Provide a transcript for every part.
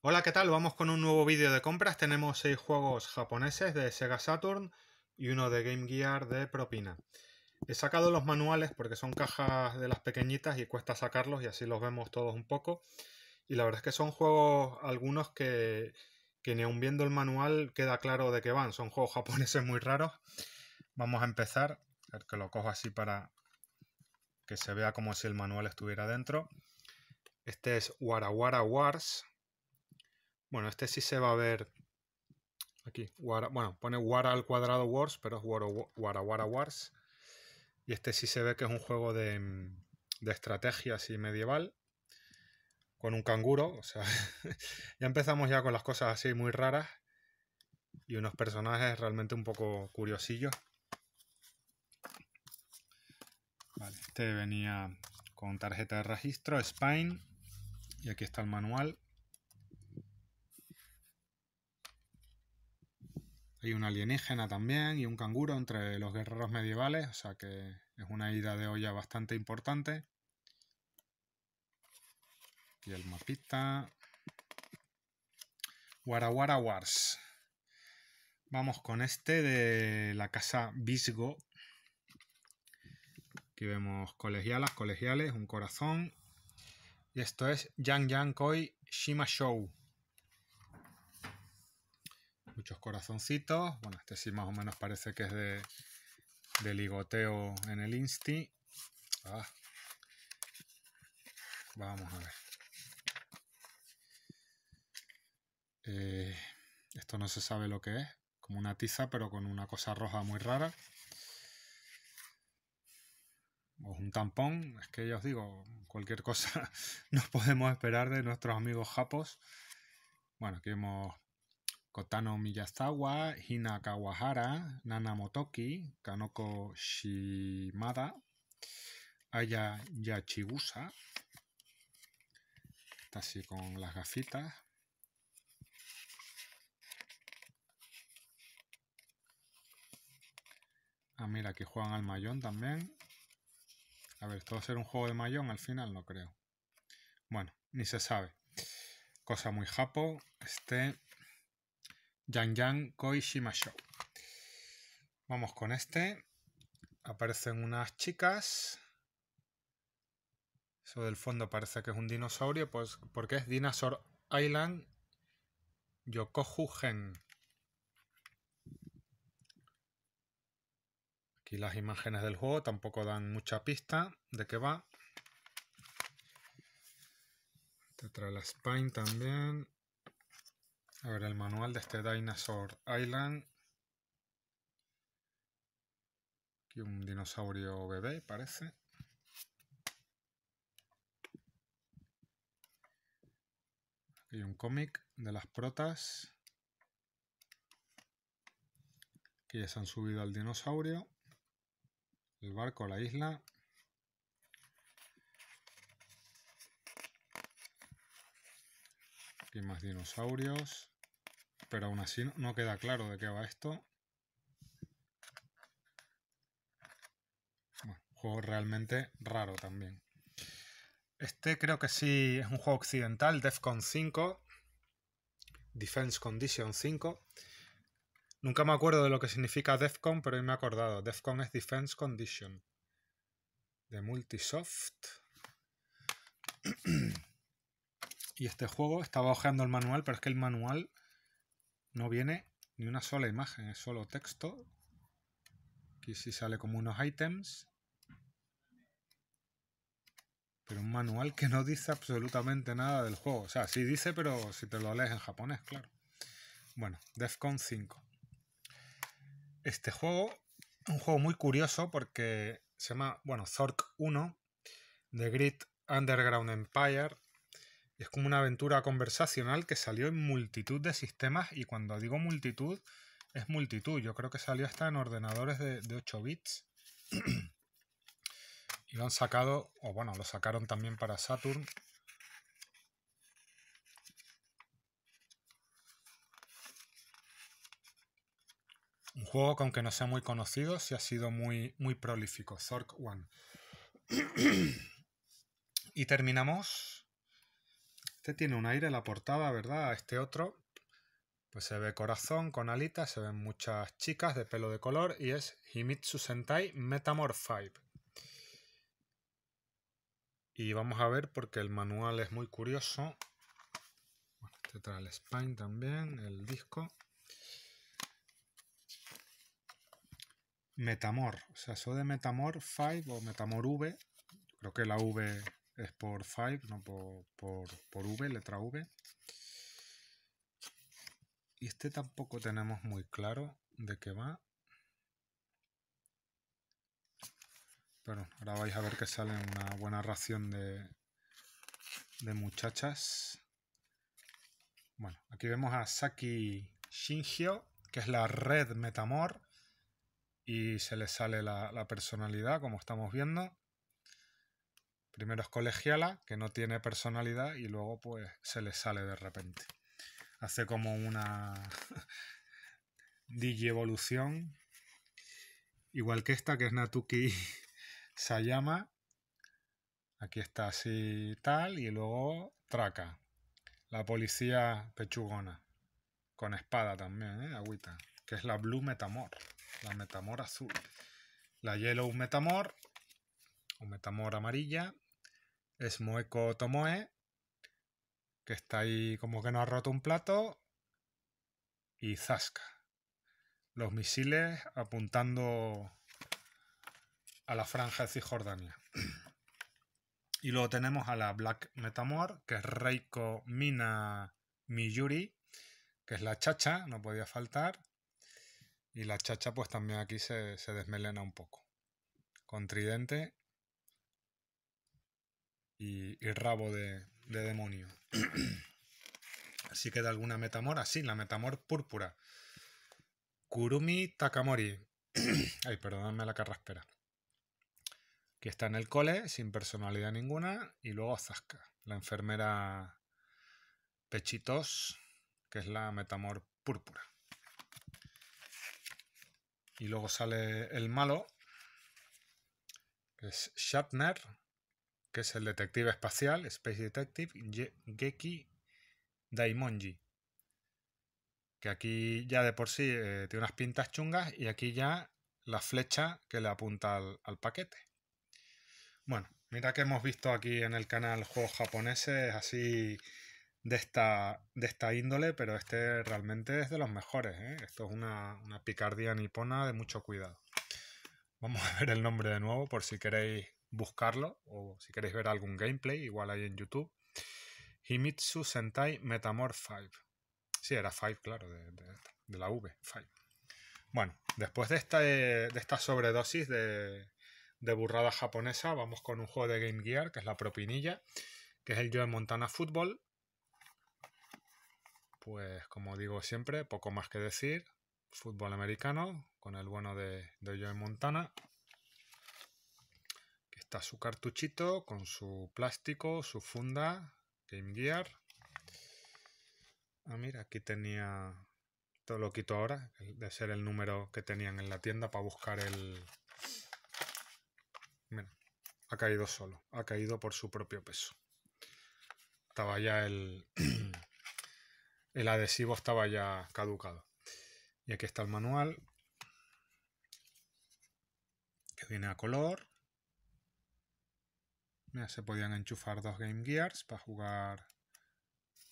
Hola, ¿qué tal? Vamos con un nuevo vídeo de compras. Tenemos seis juegos japoneses de Sega Saturn y uno de Game Gear de propina. He sacado los manuales porque son cajas de las pequeñitas y cuesta sacarlos y así los vemos todos un poco. Y la verdad es que son juegos algunos que, que ni aun viendo el manual queda claro de qué van. Son juegos japoneses muy raros. Vamos a empezar. A ver que lo cojo así para que se vea como si el manual estuviera dentro. Este es Warawara Wars bueno, este sí se va a ver aquí. bueno, pone War al cuadrado Wars, pero es War, War, Wars. Y este sí se ve que es un juego de, mm, de estrategia así medieval. Con un canguro. O sea, ya empezamos ya con las cosas así muy raras. Y unos personajes realmente un poco curiosillos. este venía con tarjeta de registro, Spine. Y aquí está el manual. Hay un alienígena también y un canguro entre los guerreros medievales, o sea que es una ida de olla bastante importante. Y el mapita. Warawara Wars. Vamos con este de la casa Visgo. Aquí vemos colegialas, colegiales, un corazón. Y esto es Yang Yang Koi Shima Show muchos corazoncitos. Bueno, este sí más o menos parece que es de, de ligoteo en el insti. Ah. Vamos a ver. Eh, esto no se sabe lo que es. Como una tiza, pero con una cosa roja muy rara. O un tampón. Es que ya os digo, cualquier cosa nos podemos esperar de nuestros amigos japos. Bueno, aquí hemos Kotano Miyazawa, Hina Kawahara, Nana Motoki, Kanoko Shimada, Aya Yachigusa, está así con las gafitas. Ah, mira, aquí juegan al mayón también. A ver, ¿esto va a ser un juego de mayón al final? No creo. Bueno, ni se sabe. Cosa muy japo. Este... Yang Yang Koishima Vamos con este. Aparecen unas chicas. Eso del fondo parece que es un dinosaurio, pues porque es Dinosaur Island Yokohu-gen. Aquí las imágenes del juego tampoco dan mucha pista de qué va. Te trae la Spine también. A ver el manual de este Dinosaur Island. Aquí un dinosaurio bebé, parece. Aquí un cómic de las protas. Aquí ya se han subido al dinosaurio. El barco, la isla. más dinosaurios. Pero aún así no queda claro de qué va esto. Un juego realmente raro también. Este creo que sí es un juego occidental, Defcon 5, Defense Condition 5. Nunca me acuerdo de lo que significa Defcon, pero hoy me he acordado. Defcon es Defense Condition. De Multisoft. y este juego estaba hojeando el manual, pero es que el manual no viene ni una sola imagen, es solo texto. Aquí sí sale como unos items Pero un manual que no dice absolutamente nada del juego. O sea, sí dice, pero si te lo lees en japonés, claro. Bueno, Defcon 5. Este juego, un juego muy curioso porque se llama, bueno, Zork 1, The Grid Underground Empire, es como una aventura conversacional que salió en multitud de sistemas y cuando digo multitud es multitud. Yo creo que salió hasta en ordenadores de, 8 bits. y lo han sacado, o bueno, lo sacaron también para Saturn. Un juego con que no sea muy conocido, sí ha sido muy, muy prolífico, Zork One. y terminamos este tiene un aire la portada, ¿verdad? Este otro, pues se ve corazón con alitas, se ven muchas chicas de pelo de color y es Himitsu Sentai Metamorph Y vamos a ver porque el manual es muy curioso. Este trae el spine también, el disco. Metamor, o sea, eso de Metamor 5 o Metamor V, creo que la V es por 5, no por, V, letra V. Y este tampoco tenemos muy claro de qué va. Pero ahora vais a ver que sale una buena ración de, muchachas. Bueno, aquí vemos a Saki Shinji, que es la red Metamor. Y se le sale la, la personalidad, como estamos viendo. Primero es colegiala, que no tiene personalidad, y luego pues se le sale de repente. Hace como una digievolución. Igual que esta, que es Natuki Sayama. Aquí está así tal, y luego traca. La policía pechugona. Con espada también, ¿eh? Agüita. Que es la Blue Metamor. La Metamor azul. La Yellow Metamor. O Metamor amarilla es Moeko Tomoe, que está ahí como que no ha roto un plato, y Zasca. Los misiles apuntando a la franja de Cisjordania. Y luego tenemos a la Black Metamor, que es Reiko Mina Miyuri, que es la chacha, no podía faltar. Y la chacha pues también aquí se, se desmelena un poco. Con tridente y, rabo de, demonio. Así queda alguna metamor. Así, la metamor púrpura. Kurumi Takamori. Ay, perdóname la carraspera. Que está en el cole, sin personalidad ninguna. Y luego Zaska, la enfermera Pechitos, que es la metamor púrpura. Y luego sale el malo, que es Shatner, que es el detective espacial, Space Detective Geki Daimonji. Que aquí ya de por sí eh, tiene unas pintas chungas y aquí ya la flecha que le apunta al, paquete. Bueno, mira que hemos visto aquí en el canal juegos japoneses así de esta, de esta índole, pero este realmente es de los mejores. ¿eh? Esto es una, una picardía nipona de mucho cuidado. Vamos a ver el nombre de nuevo por si queréis buscarlo o si queréis ver algún gameplay, igual hay en YouTube. Himitsu Sentai Metamorph 5. Sí, era 5, claro, de, la V, 5. Bueno, después eh, de, esta, sobredosis de, de burrada japonesa, vamos con un juego de Game Gear, que es la propinilla, que es el Joe Montana Football. Pues como digo siempre, poco más que decir. Fútbol americano, con el bueno de, de Joe Montana está su cartuchito con su plástico, su funda, Game Gear. Ah, mira, aquí tenía... Todo lo quito ahora, de ser el número que tenían en la tienda para buscar el... Bueno, ha caído solo, ha caído por su propio peso. Estaba ya el... el adhesivo estaba ya caducado. Y aquí está el manual, que viene a color se podían enchufar dos Game Gears para jugar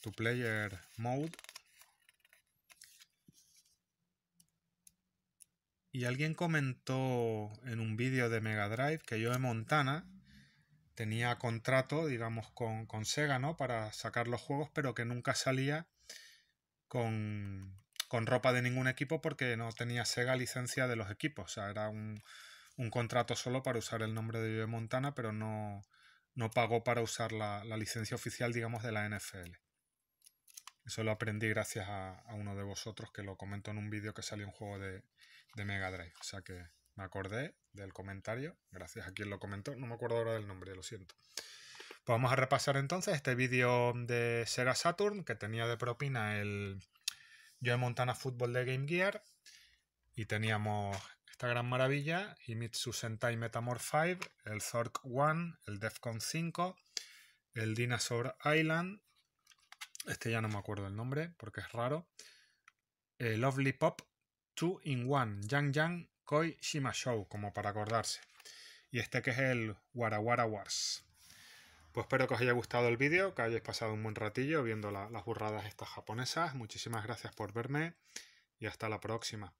to player mode. Y alguien comentó en un vídeo de Mega Drive que yo Montana tenía contrato, digamos, con, Sega, ¿no? Para sacar los juegos, pero que nunca salía con, ropa de ningún equipo porque no tenía Sega licencia de los equipos. O sea, era un, un contrato solo para usar el nombre de Joe Montana, pero no, no pagó para usar la, licencia oficial, digamos, de la NFL. Eso lo aprendí gracias a, uno de vosotros que lo comentó en un vídeo que salió un juego de, Mega Drive. O sea que me acordé del comentario, gracias a quien lo comentó. No me acuerdo ahora del nombre, lo siento. Pues vamos a repasar entonces este vídeo de Sega Saturn que tenía de propina el Joe Montana Football de Game Gear. Y teníamos esta gran maravilla, y Sentai Metamorph 5, el Zork 1, el Defcon 5, el Dinosaur Island, este ya no me acuerdo el nombre porque es raro, el eh, Lovely Pop 2 in 1, Yang Yang Koi Shima Show, como para acordarse. Y este que es el Warawara Wars. Pues espero que os haya gustado el vídeo, que hayáis pasado un buen ratillo viendo las burradas estas japonesas. Muchísimas gracias por verme y hasta la próxima.